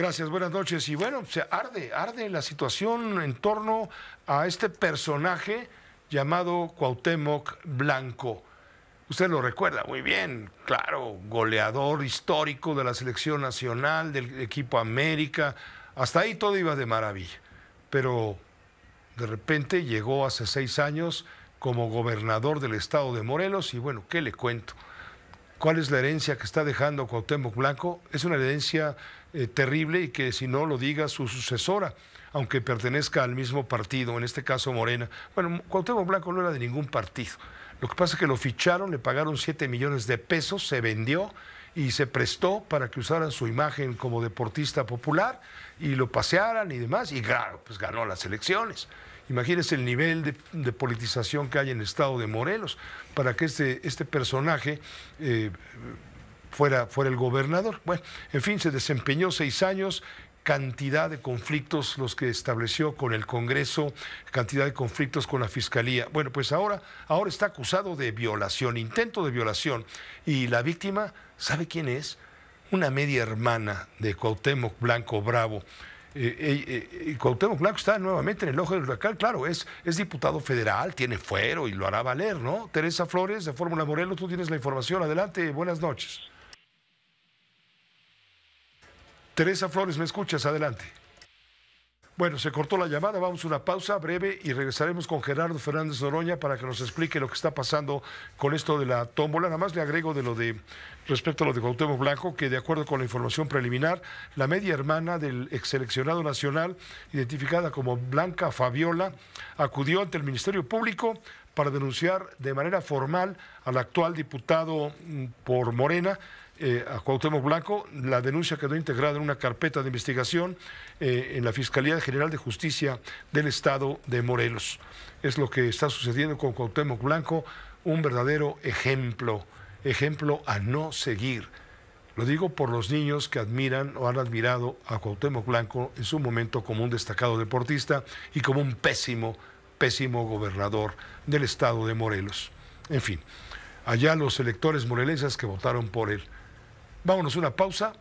Gracias, buenas noches. Y bueno, se arde, arde la situación en torno a este personaje llamado Cuauhtémoc Blanco. Usted lo recuerda muy bien, claro, goleador histórico de la selección nacional, del equipo América. Hasta ahí todo iba de maravilla. Pero de repente llegó hace seis años como gobernador del estado de Morelos y bueno, ¿qué le cuento? cuál es la herencia que está dejando Cuauhtémoc Blanco. Es una herencia eh, terrible y que si no lo diga su sucesora, aunque pertenezca al mismo partido, en este caso Morena. Bueno, Cuauhtémoc Blanco no era de ningún partido. Lo que pasa es que lo ficharon, le pagaron 7 millones de pesos, se vendió y se prestó para que usaran su imagen como deportista popular y lo pasearan y demás, y claro, pues ganó las elecciones. Imagínense el nivel de, politización que hay en el estado de Morelos para que este, este personaje eh, fuera, fuera el gobernador. Bueno, en fin, se desempeñó seis años cantidad de conflictos los que estableció con el Congreso, cantidad de conflictos con la Fiscalía. Bueno, pues ahora, ahora está acusado de violación, intento de violación, y la víctima, ¿sabe quién es? Una media hermana de Cuauhtémoc Blanco Bravo. Eh, eh, eh Cuauhtémoc Blanco está nuevamente en el ojo del local. claro, es, es diputado federal, tiene fuero y lo hará valer, ¿no? Teresa Flores de Fórmula Morelos, tú tienes la información, adelante, buenas noches. Teresa Flores, ¿me escuchas? Adelante. Bueno, se cortó la llamada, vamos a una pausa breve y regresaremos con Gerardo Fernández Oroña para que nos explique lo que está pasando con esto de la tómbola. Nada más le agrego de lo de respecto a lo de Cuauhtémoc Blanco, que de acuerdo con la información preliminar, la media hermana del ex seleccionado nacional, identificada como Blanca Fabiola, acudió ante el Ministerio Público para denunciar de manera formal al actual diputado mm, por Morena eh, a Cuauhtémoc Blanco. La denuncia quedó integrada en una carpeta de investigación eh, en la Fiscalía General de Justicia del Estado de Morelos. Es lo que está sucediendo con Cuauhtémoc Blanco, un verdadero ejemplo, ejemplo a no seguir. Lo digo por los niños que admiran o han admirado a Cuauhtémoc Blanco en su momento como un destacado deportista y como un pésimo, pésimo gobernador del estado de Morelos. En fin, allá los electores morelenses que votaron por él. Vámonos una pausa.